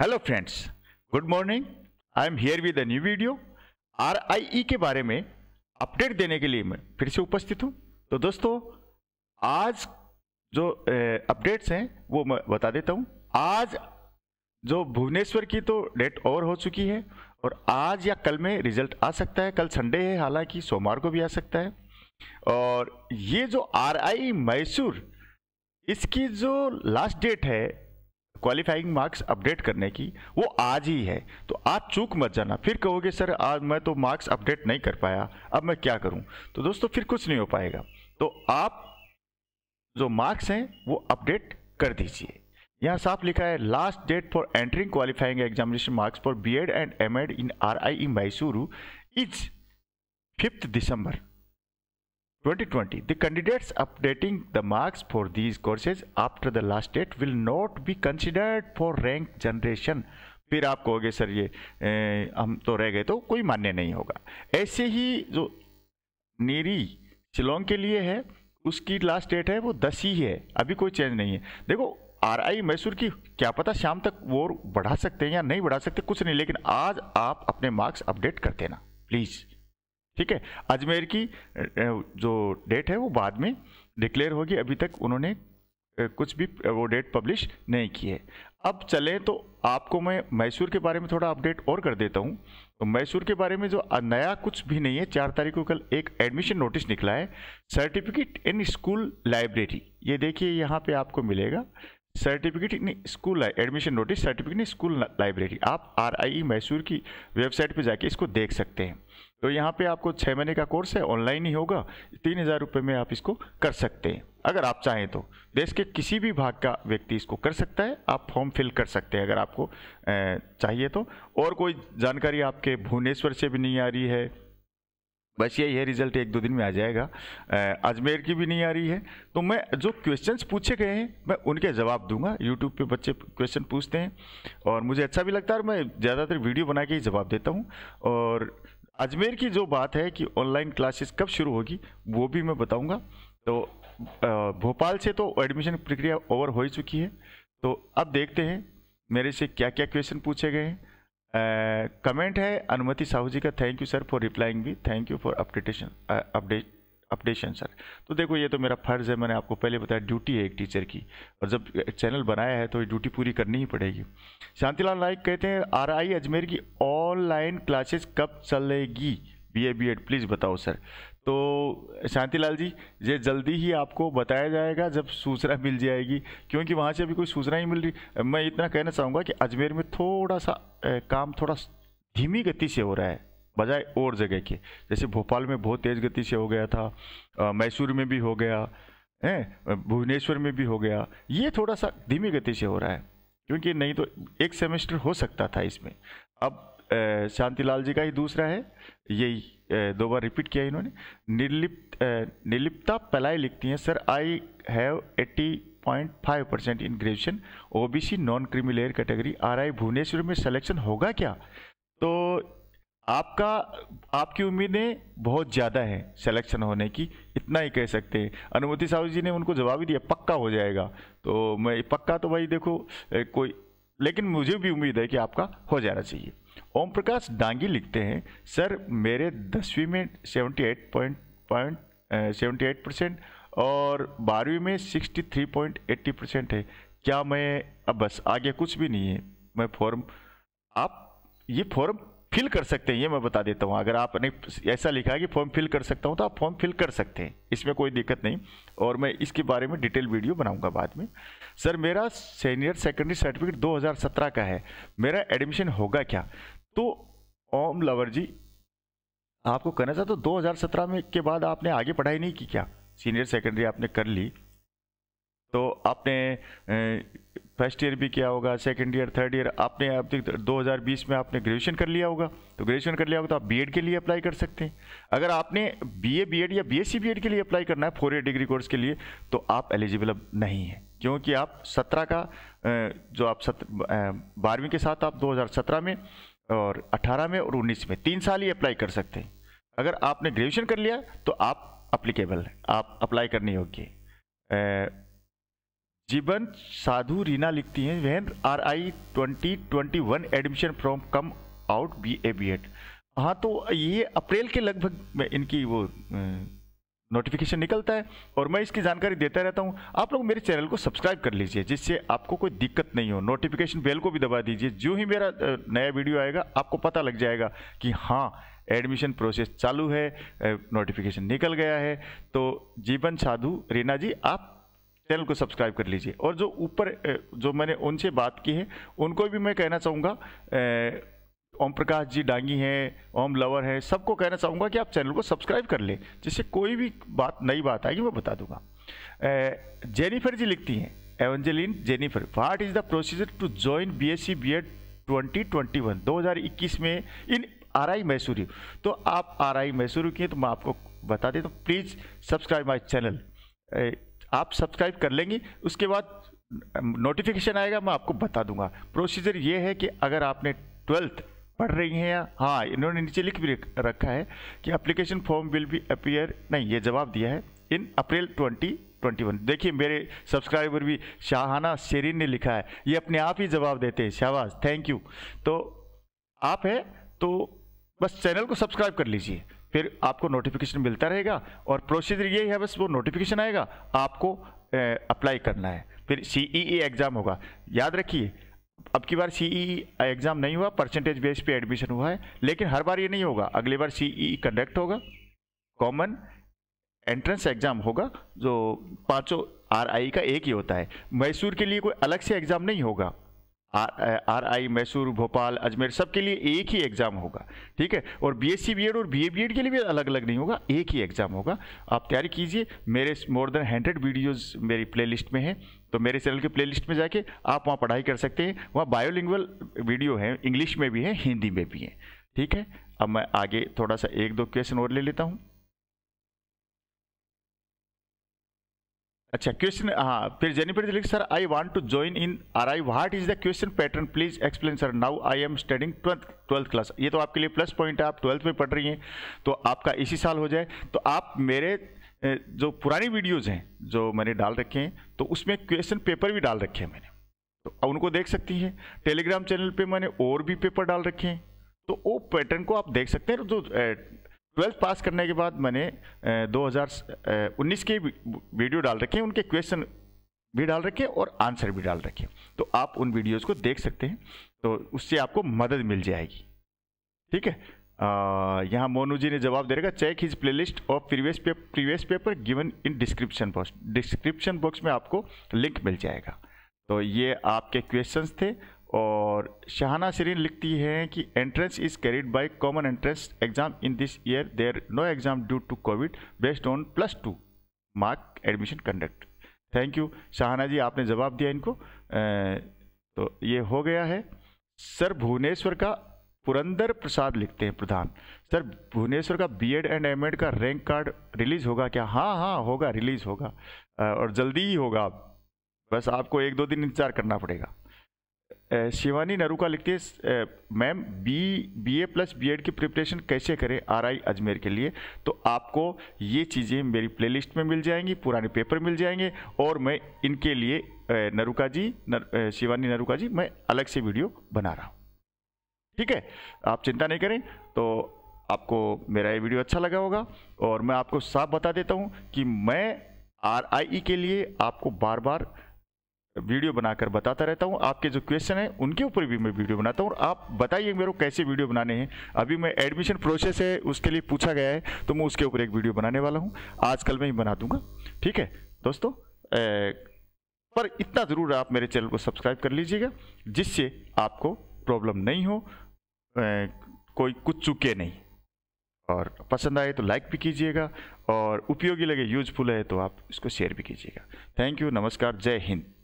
Hello friends good morning I am here with a new video RIE के बारे में update देने के लिए मैं फिर से उपस्थित हूँ तो दोस्तों आज जो अपडेट्स हैं वो मैं बता देता हूँ आज जो भुवनेश्वर की तो डेट और हो चुकी है और आज या कल में रिजल्ट आ सकता है कल संडे है हालांकि सोमवार को भी आ सकता है और ये जो आर आई मैसूर इसकी जो लास्ट डेट है क्वालिफाइंग मार्क्स अपडेट करने की वो आज ही है तो आज चूक मत जाना फिर कहोगे सर आज मैं तो मार्क्स अपडेट नहीं कर पाया अब मैं क्या करूं तो दोस्तों फिर कुछ नहीं हो पाएगा तो आप जो मार्क्स हैं वो अपडेट कर दीजिए यहाँ साफ लिखा है last date for entering qualifying examination marks for B Ed and M Ed in R I Mysuru is fifth December 2020. The candidates updating the marks for these courses after the last date will not be considered for rank generation. फिर आप कहोगे sir ये ए, हम तो रह गए तो कोई मान्य नहीं होगा ऐसे ही जो नीरी शिलोंग के लिए है उसकी लास्ट डेट है वो दस ही है अभी कोई चेंज नहीं है देखो आर आई मैसूर की क्या पता शाम तक वो बढ़ा सकते हैं या नहीं बढ़ा सकते कुछ नहीं लेकिन आज आप अपने मार्क्स अपडेट कर देना प्लीज़ ठीक है अजमेर की जो डेट है वो बाद में डिक्लेयर होगी अभी तक उन्होंने कुछ भी वो डेट पब्लिश नहीं की है अब चलें तो आपको मैं मैसूर के बारे में थोड़ा अपडेट और कर देता हूँ तो मैसूर के बारे में जो नया कुछ भी नहीं है चार तारीख को कल एक एडमिशन नोटिस निकला है सर्टिफिकेट इन स्कूल लाइब्रेरी ये देखिए यहाँ पे आपको मिलेगा certificate in school admission notice certificate in school library आप आर आई मैसूर की वेबसाइट पे जाके इसको देख सकते हैं तो यहाँ पे आपको छः महीने का कोर्स है ऑनलाइन ही होगा तीन हज़ार रुपये में आप इसको कर सकते हैं अगर आप चाहें तो देश के किसी भी भाग का व्यक्ति इसको कर सकता है आप फॉर्म फिल कर सकते हैं अगर आपको चाहिए तो और कोई जानकारी आपके भुवनेश्वर से भी नहीं आ रही है बस यही है रिजल्ट एक दो दिन में आ जाएगा अजमेर की भी नहीं आ रही है तो मैं जो क्वेश्चंस पूछे गए हैं मैं उनके जवाब दूंगा यूट्यूब पे बच्चे क्वेश्चन पूछते हैं और मुझे अच्छा भी लगता है और मैं ज़्यादातर वीडियो बना के ही जवाब देता हूँ और अजमेर की जो बात है कि ऑनलाइन क्लासेस कब शुरू होगी वो भी मैं बताऊँगा तो भोपाल से तो एडमिशन प्रक्रिया ओवर हो ही चुकी है तो अब देखते हैं मेरे से क्या क्या क्वेश्चन पूछे गए हैं कमेंट है अनुमति साहू जी का thank you sir for replying भी thank you for updatation update updation sir तो देखो ये तो मेरा फ़र्ज़ है मैंने आपको पहले बताया ड्यूटी है एक टीचर की और जब चैनल बनाया है तो ये ड्यूटी पूरी करनी ही पड़ेगी शांतिलाल नाइक कहते हैं आर आई अजमेर की ऑनलाइन क्लासेस कब चलेगी B A B Ed please बताओ सर तो शांतिलाल जी ये जल्दी ही आपको बताया जाएगा जब सूचना मिल जाएगी क्योंकि वहाँ से अभी कोई सूचना ही मिल रही मैं इतना कहना चाहूँगा कि अजमेर में थोड़ा सा काम थोड़ा धीमी गति से हो रहा है बजाय और जगह के जैसे भोपाल में बहुत तेज़ गति से हो गया था मैसूर में भी हो गया है भुवनेश्वर में भी हो गया ये थोड़ा सा धीमी गति से हो रहा है क्योंकि नहीं तो एक सेमेस्टर हो सकता था इसमें अब शांतिलाल जी का ही दूसरा है यही दो बार रिपीट किया इन्होंने निर्लिप्त निर्लिप्ता पलाई लिखती हैं sir I have eighty point five percent in graduation O B C non creamy layer category R I Bhubaneswar में सिलेक्शन होगा क्या तो आपका आपकी उम्मीदें बहुत ज़्यादा हैं सिलेक्शन होने की इतना ही कह सकते हैं अनुमति साहू जी ने उनको जवाब ही दिया पक्का हो जाएगा तो मैं पक्का तो भाई देखो कोई लेकिन मुझे भी उम्मीद है कि आपका हो जाना चाहिए ओम प्रकाश डांगी लिखते हैं सर मेरे दसवीं में seventy eight point point seventy eight percent और बारहवीं में sixty three point eighty percent है क्या मैं अब बस आगे कुछ भी नहीं है मैं फॉर्म आप ये फॉर्म फिल कर सकते हैं ये मैं बता देता हूँ अगर आपने ऐसा लिखा है कि फॉर्म फिल कर सकता हूँ तो आप फॉर्म फिल कर सकते हैं इसमें कोई दिक्कत नहीं और मैं इसके बारे में डिटेल वीडियो बनाऊँगा बाद में सर मेरा सीनियर सेकेंडरी सर्टिफिकेट 2017 का है मेरा एडमिशन होगा क्या तो ओम लवर जी आपको कहना था तो 2017 में के बाद आपने आगे पढ़ाई नहीं की क्या सीनियर सेकेंडरी आपने कर ली तो आपने फर्स्ट ईयर भी किया होगा सेकेंड ईयर थर्ड ईयर आपने अब तक 2020 में आपने ग्रेजुएशन कर लिया होगा तो ग्रेजुएशन कर लिया होगा तो आप बीएड के लिए अप्लाई कर सकते हैं अगर आपने बीए बीएड या बीएससी बीएड के लिए अप्लाई करना है फोर ईयर डिग्री कोर्स के लिए तो आप एलिजिबल अब नहीं हैं क्योंकि आप सत्रह का जो आप बारहवीं के साथ आप दो में और अट्ठारह में और उन्नीस में तीन साल ही अप्लाई कर सकते हैं अगर आपने ग्रेजुएशन कर लिया तो आप अप्लीकेबल हैं आप अप्लाई करने योग्य जीवन साधु रीना लिखती हैं when R I twenty twenty one admission from come out B A B Ed हाँ तो ये अप्रैल के लगभग इनकी वो नोटिफिकेशन निकलता है और मैं इसकी जानकारी देता रहता हूँ आप लोग मेरे चैनल को सब्सक्राइब कर लीजिए जिससे आपको कोई दिक्कत नहीं हो नोटिफिकेशन बेल को भी दबा दीजिए जो ही मेरा नया वीडियो आएगा आपको पता लग जाएगा कि हाँ एडमिशन प्रोसेस चालू है नोटिफिकेशन निकल गया है तो जीवन साधु रीना जी आप चैनल को सब्सक्राइब कर लीजिए और जो ऊपर जो मैंने उनसे बात की है उनको भी मैं कहना चाहूँगा ओम प्रकाश जी डांगी हैं ओम लवर हैं सबको कहना चाहूँगा कि आप चैनल को सब्सक्राइब कर लें जिससे कोई भी बात नई बात आएगी मैं बता दूंगा जेनिफर जी लिखती हैं Evangeline Jennifer what is the procedure to join B S C B Ed twenty twenty one दो हज़ार इक्कीस में इन आर आई मैसूरी तो आप आर आई मैसूरी की हैं तो मैं आपको बता दें तो प्लीज़ सब्सक्राइब माई चैनल आप सब्सक्राइब कर लेंगी उसके बाद नोटिफिकेशन आएगा मैं आपको बता दूंगा प्रोसीजर ये है कि अगर आपने ट्वेल्थ पढ़ रही हैं या हाँ इन्होंने नीचे लिख भी रखा है कि application form will be appear नहीं ये जवाब दिया है इन अप्रैल 2021 देखिए मेरे सब्सक्राइबर भी शाहाना शेरिन ने लिखा है ये अपने आप ही जवाब देते हैं शाहबाज थैंक यू तो आप है तो बस चैनल को सब्सक्राइब कर लीजिए फिर आपको नोटिफिकेशन मिलता रहेगा और प्रोसीजर यही है बस वो नोटिफिकेशन आएगा आपको अप्लाई करना है फिर सी ई एग्ज़ाम होगा याद रखिए अब की बार सी ई एग्ज़ाम नहीं हुआ परसेंटेज बेस पे एडमिशन हुआ है लेकिन हर बार ये नहीं होगा अगली बार सी ई कंडक्ट होगा कॉमन एंट्रेंस एग्ज़ाम होगा जो पाँचों आर आई e का एक ही होता है मैसूर के लिए कोई अलग से एग्ज़ाम नहीं होगा R R I Mysore Bhopal Ajmer सबके लिए एक ही एग्ज़ाम होगा ठीक है और B S C B Ed और बी ए बी एड के लिए भी अलग अलग नहीं होगा एक ही एग्ज़ाम होगा आप तैयारी कीजिए मेरे मोर देन हंड्रेड वीडियोज़ मेरी प्लेलिस्ट में हैं तो मेरे चैनल के प्लेलिस्ट में जाके आप वहाँ पढ़ाई कर सकते हैं वहाँ बायोलिंगल वीडियो हैं इंग्लिश में भी हैं हिंदी में भी हैं ठीक है अब मैं आगे थोड़ा सा एक दो क्वेश्चन और ले लेता हूँ अच्छा क्वेश्चन हाँ फिर जेनिफर लिख sir I want to join in R I what is the question pattern please explain sir now I am studying twelfth twelfth class ये तो आपके लिए प्लस पॉइंट है आप ट्वेल्थ में पढ़ रही हैं तो आपका इसी साल हो जाए तो आप मेरे जो पुरानी वीडियोज़ हैं जो मैंने डाल रखे हैं तो उसमें क्वेश्चन पेपर भी डाल रखे हैं मैंने तो उनको देख सकती हैं टेलीग्राम चैनल पर मैंने और भी पेपर डाल रखे हैं तो वो पैटर्न को आप देख सकते हैं जो ट्वेल्थ पास करने के बाद मैंने दो हज़ार उन्नीस के वीडियो डाल रखे हैं उनके क्वेश्चन भी डाल रखे और आंसर भी डाल रखे तो आप उन वीडियोज़ को देख सकते हैं तो उससे आपको मदद मिल जाएगी ठीक है यहाँ मोनू जी ने जवाब दे रखा check his playlist of previous paper previous paper given in description box description box में आपको लिंक मिल जाएगा तो ये आपके क्वेश्चंस थे और शाहाना शरीन लिखती हैं कि entrance is carried by common entrance exam in this year there no exam due to COVID based on plus two mark admission conduct thank you Shahana ji आपने जवाब दिया इनको तो ये हो गया है सर भुवनेश्वर का पुरंदर प्रसाद लिखते हैं प्रधान सर भुवनेश्वर का बीएड एंड एमएड का रैंक कार्ड रिलीज़ होगा क्या हाँ हाँ होगा रिलीज़ होगा और जल्दी ही होगा बस आपको एक दो दिन इंतज़ार करना पड़ेगा शिवानी नरूका लिखती है ma'am B B A plus BEd की प्रिपरेशन कैसे करें आर आई अजमेर के लिए तो आपको ये चीज़ें मेरी प्लेलिस्ट में मिल जाएंगी पुराने पेपर मिल जाएंगे और मैं इनके लिए नरूका जी नर, शिवानी नरूका जी मैं अलग से वीडियो बना रहा हूँ ठीक है आप चिंता नहीं करें तो आपको मेरा ये वीडियो अच्छा लगा होगा और मैं आपको साफ बता देता हूँ कि मैं आर आई के लिए आपको बार बार वीडियो बनाकर बताता रहता हूँ आपके जो क्वेश्चन हैं उनके ऊपर भी मैं वीडियो बनाता हूँ और आप बताइए मेरे को कैसे वीडियो बनाने हैं अभी मैं एडमिशन प्रोसेस है उसके लिए पूछा गया है तो मैं उसके ऊपर एक वीडियो बनाने वाला हूँ आजकल मैं ही बना दूंगा ठीक है दोस्तों पर इतना ज़रूर आप मेरे चैनल को सब्सक्राइब कर लीजिएगा जिससे आपको प्रॉब्लम नहीं हो ए, कोई कुछ चुके नहीं और पसंद आए तो लाइक भी कीजिएगा और उपयोगी लगे यूजफुल है तो आप इसको शेयर भी कीजिएगा थैंक यू नमस्कार जय हिंद